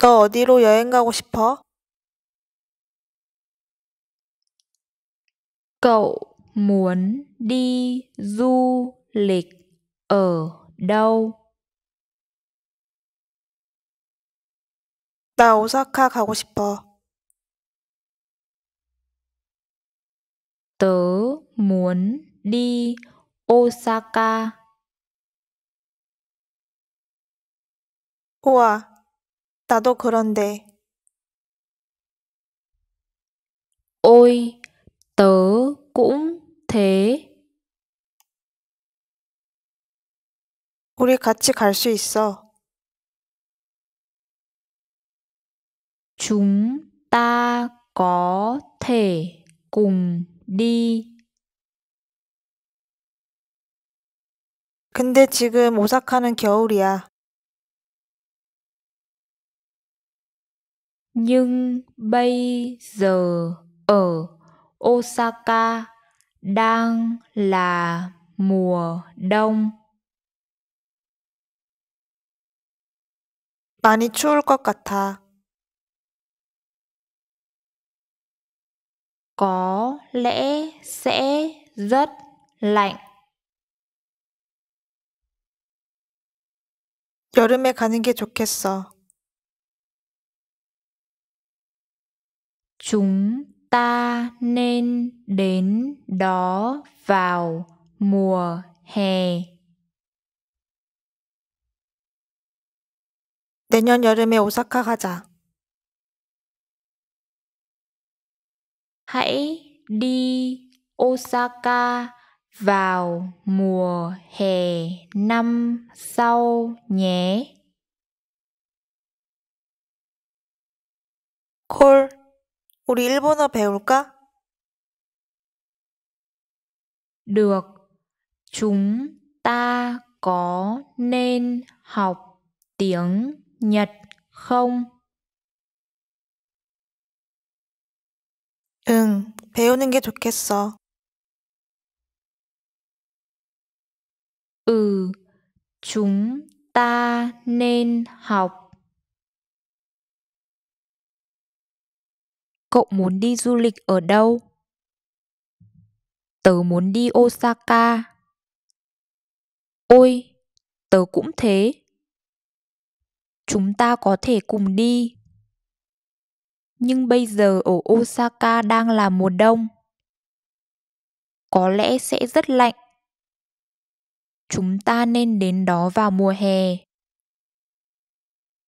너 어디로 여행 가고 싶어? Cậu muốn đi du lịch ở đâu? 나 오사카 가고 싶어. Tớ muốn đi Osaka. 우와, 나도 그런데. Ôi, tớ cũng thế. 우리 같이 갈 수 있어. Chúng ta có thể cùng đi. 근데 지금 오사카는 겨울이야. nhưng bây giờ ở Osaka đang là mùa đông. 많이 추울 것 같아. có lẽ sẽ rất lạnh. 여름에 가는 게 좋겠어. chúng ta nên đến đó vào mùa hè. 내년 여름에 오사카 가자. Hãy đi Osaka vào mùa hè năm sau nhé. 콜 우리 일본어 배울까? Được. Chúng ta có nên học tiếng Nhật không? 응, 배우는 게 좋겠어. Ừ, chúng ta nên học cậu muốn đi du lịch ở đâu? Tớ muốn đi Osaka. Ôi, tớ cũng thế. Chúng ta có thể cùng đi. Nhưng bây giờ ở Osaka đang là mùa đông. Có lẽ sẽ rất lạnh. Chúng ta nên đến đó vào mùa hè.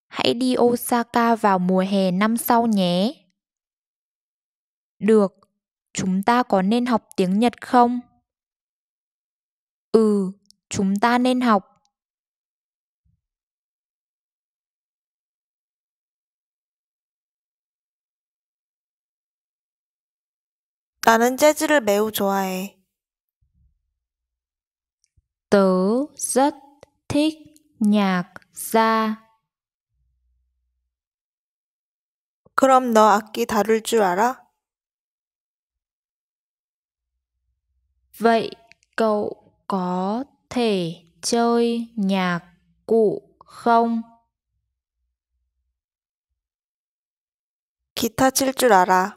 Hãy đi Osaka vào mùa hè năm sau nhé. Được, chúng ta có nên học tiếng Nhật không? Ừ, chúng ta nên học. 나는 재즈를 매우 좋아해. Tớ rất thích nhạc gia. 그럼 너 악기 다룰 줄 알아? Vậy cậu có thể chơi nhạc cụ không? 기타 칠줄 알아.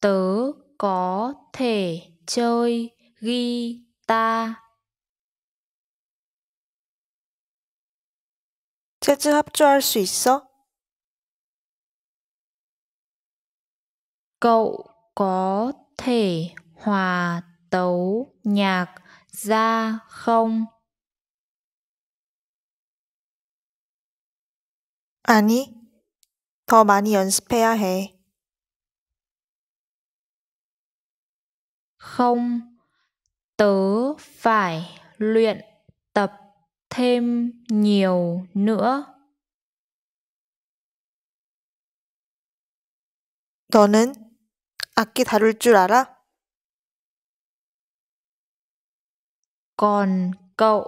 Tớ có thể chơi guitar. 재즈 합주할 수 있어? Cậu có thể hòa tấu nhạc ra không? 아니, 더 많이 연습해야 해. Không, tớ phải luyện tập thêm nhiều nữa. 너는 악기 다룰 줄 알아? Còn cậu,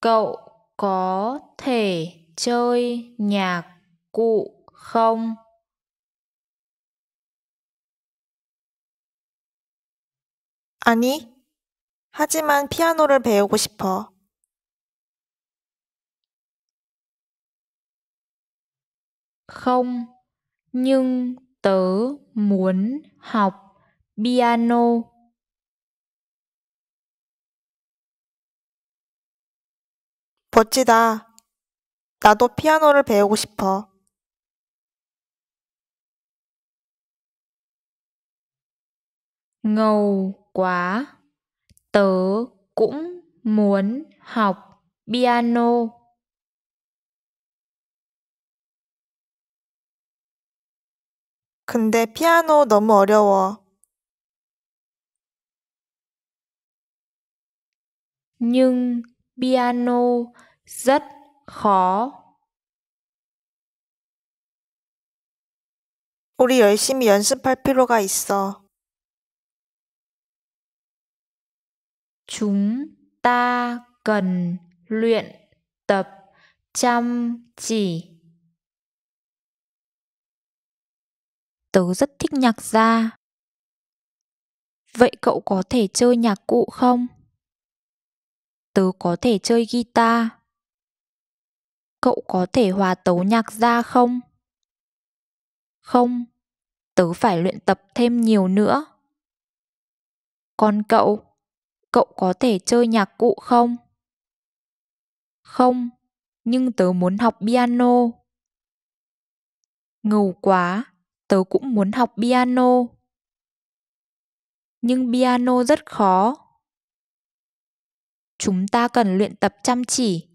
cậu có thể chơi nhạc cụ không? 아니, 하지만 피아노를 배우고 싶어. Không, nhưng Tớ muốn học piano. 멋지다. 나도 피아노를 배우고 싶어. Ngầu quá. Tớ cũng muốn học piano. 근데 피아노 너무 어려워. Nhưng piano rất khó. 우리 열심히 연습할 필요가 있어. Chúng ta cần luyện tập chăm chỉ. tớ rất thích nhạc gia. Vậy cậu có thể chơi nhạc cụ không? Tớ có thể chơi guitar. Cậu có thể hòa tấu nhạc gia không? Không, tớ phải luyện tập thêm nhiều nữa. Còn cậu, cậu có thể chơi nhạc cụ không? Không, nhưng tớ muốn học piano. Ngầu quá, tớ cũng muốn học piano. Nhưng piano rất khó. Chúng ta cần luyện tập chăm chỉ